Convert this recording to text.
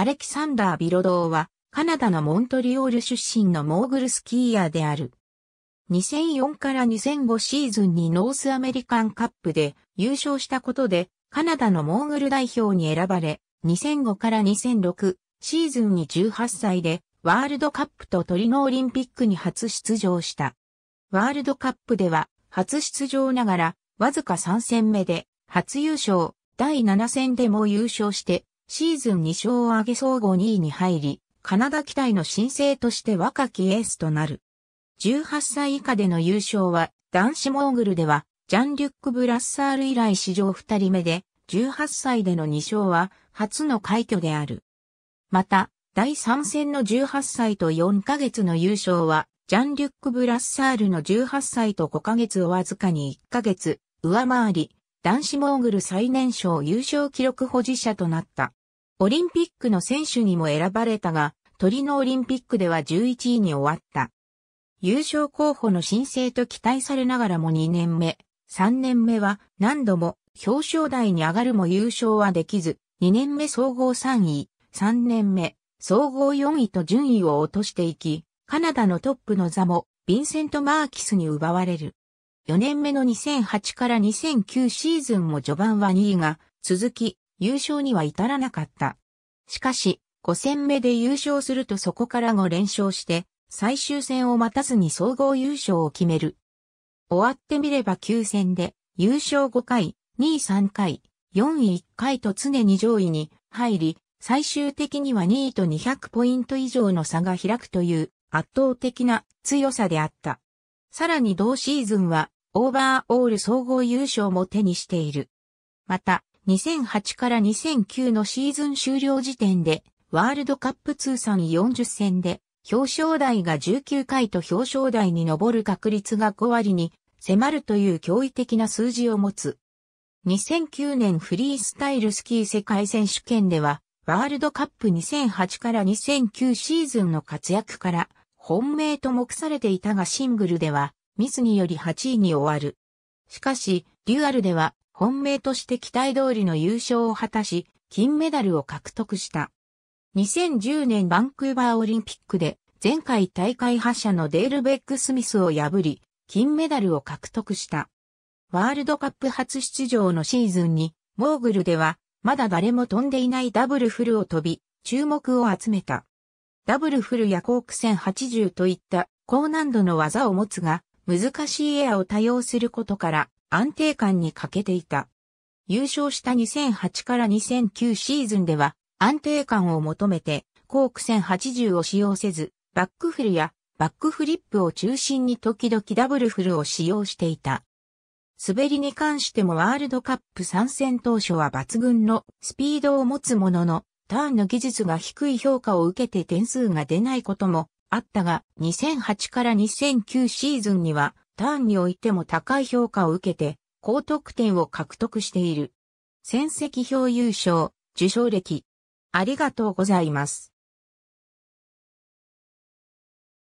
アレキサンダー・ビロドーは、カナダのモントリオール出身のモーグルスキーヤーである。2004から2005シーズンにノースアメリカンカップで優勝したことで、カナダのモーグル代表に選ばれ、2005から2006シーズンに18歳で、ワールドカップとトリノオリンピックに初出場した。ワールドカップでは、初出場ながら、わずか3戦目で、初優勝、第7戦でも優勝して、シーズン2勝を挙げ総合2位に入り、カナダ期待の新星として若きエースとなる。18歳以下での優勝は、男子モーグルでは、ジャン・リュック・ブラッサール以来史上2人目で、18歳での2勝は、初の快挙である。また、第3戦の18歳と4ヶ月の優勝は、ジャン・リュック・ブラッサールの18歳と5ヶ月をわずかに1ヶ月、上回り、男子モーグル最年少優勝記録保持者となった。オリンピックの選手にも選ばれたが、トリノオリンピックでは11位に終わった。優勝候補の申請と期待されながらも2年目、3年目は何度も表彰台に上がるも優勝はできず、2年目総合3位、3年目総合4位と順位を落としていき、カナダのトップの座もヴィンセント・マーキスに奪われる。4年目の2008から2009シーズンも序盤は2位が続き、優勝には至らなかった。しかし、5戦目で優勝するとそこから5連勝して、最終戦を待たずに総合優勝を決める。終わってみれば9戦で、優勝5回、2位3回、4位1回と常に上位に入り、最終的には2位と200ポイント以上の差が開くという圧倒的な強さであった。さらに同シーズンはオーバーオール総合優勝も手にしている。また、2008から2009のシーズン終了時点で、ワールドカップ通算40戦で、表彰台が19回と表彰台に上る確率が5割に迫るという驚異的な数字を持つ。2009年フリースタイルスキー世界選手権では、ワールドカップ2008から2009シーズンの活躍から、本命と目されていたがシングルでは、ミスにより8位に終わる。しかし、デュアルでは、本命として期待通りの優勝を果たし、金メダルを獲得した。2010年バンクーバーオリンピックで前回大会覇者のデール・ベック・スミスを破り、金メダルを獲得した。ワールドカップ初出場のシーズンに、モーグルでは、まだ誰も飛んでいないダブルフルを飛び、注目を集めた。ダブルフルやコーク1080といった高難度の技を持つが、難しいエアを多用することから、安定感に欠けていた。優勝した2008から2009シーズンでは安定感を求めてコーク1080を使用せず、バックフルやバックフリップを中心に時々ダブルフルを使用していた。滑りに関してもワールドカップ参戦当初は抜群のスピードを持つものの、ターンの技術が低い評価を受けて点数が出ないこともあったが、2008から2009シーズンにはターンにおいても高い評価を受けて、高得点を獲得している。戦績表優勝、受賞歴。ありがとうございます。